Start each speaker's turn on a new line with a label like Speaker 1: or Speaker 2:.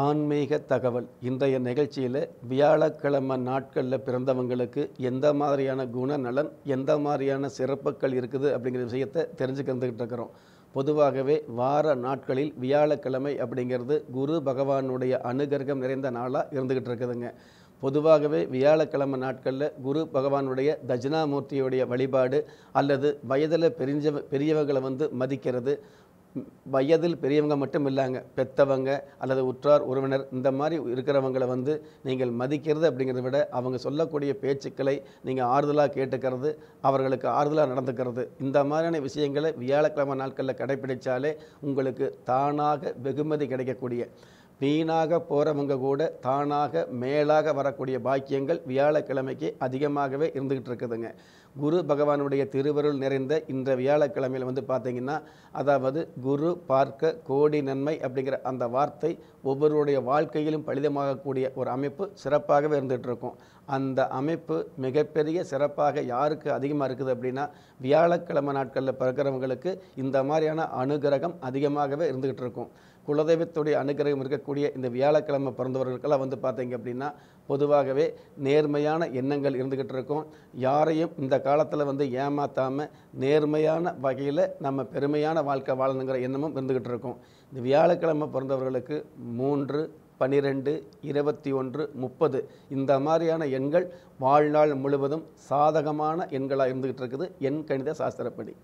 Speaker 1: ஆன்மீக தகவல் இன்றைய நிகழ்ச்சியில் வியாழக்கிழமை நாட்களில் பிறந்தவங்களுக்கு எந்த மாதிரியான குணநலன் எந்த மாதிரியான சிறப்புகள் இருக்குது அப்படிங்கிற விஷயத்தை தெரிஞ்சுக்கிறதுக்கிட்டு இருக்கிறோம் பொதுவாகவே வார நாட்களில் வியாழக்கிழமை அப்படிங்கிறது குரு பகவானுடைய அனுகர்கம் நிறைந்த நாளாக இருந்துக்கிட்டு இருக்குதுங்க பொதுவாகவே வியாழக்கிழமை நாட்களில் குரு பகவானுடைய தஜினாமூர்த்தியுடைய வழிபாடு அல்லது வயதில் பெரிஞ்ச பெரியவங்களை வந்து மதிக்கிறது வயதில் பெரியவங்க மட்டும் இல்லாங்க பெத்தவங்க அல்லது உற்றார் உறவினர் இந்த மாதிரி இருக்கிறவங்களை வந்து நீங்கள் மதிக்கிறது அப்படிங்கிறத விட அவங்க சொல்லக்கூடிய பேச்சுக்களை நீங்கள் ஆறுதலாக கேட்டுக்கிறது அவர்களுக்கு ஆறுதலாக நடந்துக்கிறது இந்த மாதிரியான விஷயங்களை வியாழக்கிழமை நாட்களில் கடைபிடித்தாலே உங்களுக்கு தானாக வெகுமதி கிடைக்கக்கூடிய வீணாக போகிறவங்க கூட தானாக மேலாக வரக்கூடிய பாக்கியங்கள் வியாழக்கிழமைக்கு அதிகமாகவே இருந்துக்கிட்டு இருக்குதுங்க குரு பகவானுடைய திருவருள் நிறைந்த இன்றைய வியாழக்கிழமையில் வந்து பார்த்திங்கன்னா அதாவது குரு பார்க்க கோடி நன்மை அப்படிங்கிற அந்த வார்த்தை ஒவ்வொருடைய வாழ்க்கையிலும் பலிதமாகக்கூடிய ஒரு அமைப்பு சிறப்பாகவே இருந்துகிட்ருக்கும் அந்த அமைப்பு மிகப்பெரிய சிறப்பாக யாருக்கு அதிகமாக இருக்குது அப்படின்னா வியாழக்கிழமை நாட்களில் பிறக்கிறவங்களுக்கு இந்த மாதிரியான அனுகிரகம் அதிகமாகவே இருந்துகிட்டு இருக்கும் குலதெய்வத்துடைய அனுகிரகம் இருக்கக்கூடிய இந்த வியாழக்கிழமை பிறந்தவர்களுக்கெல்லாம் வந்து பார்த்தீங்க அப்படின்னா பொதுவாகவே நேர்மையான எண்ணங்கள் இருந்துக்கிட்டு இருக்கும் யாரையும் இந்த காலத்தில் வந்து ஏமாற்றாமல் நேர்மையான வகையில் நம்ம பெருமையான வாழ்க்கை வாழணுங்க வாங்கணுங்கிற எண்ணமும் இருந்துக்கிட்டு இருக்கும் இந்த வியாழக்கிழமை பிறந்தவர்களுக்கு மூன்று பனிரெண்டு இருபத்தி ஒன்று முப்பது இந்த மாதிரியான எண்கள் வாழ்நாள் முழுவதும் சாதகமான எண்களாக இருந்துக்கிட்டு இருக்குது எண் கணித சாஸ்திரப்படி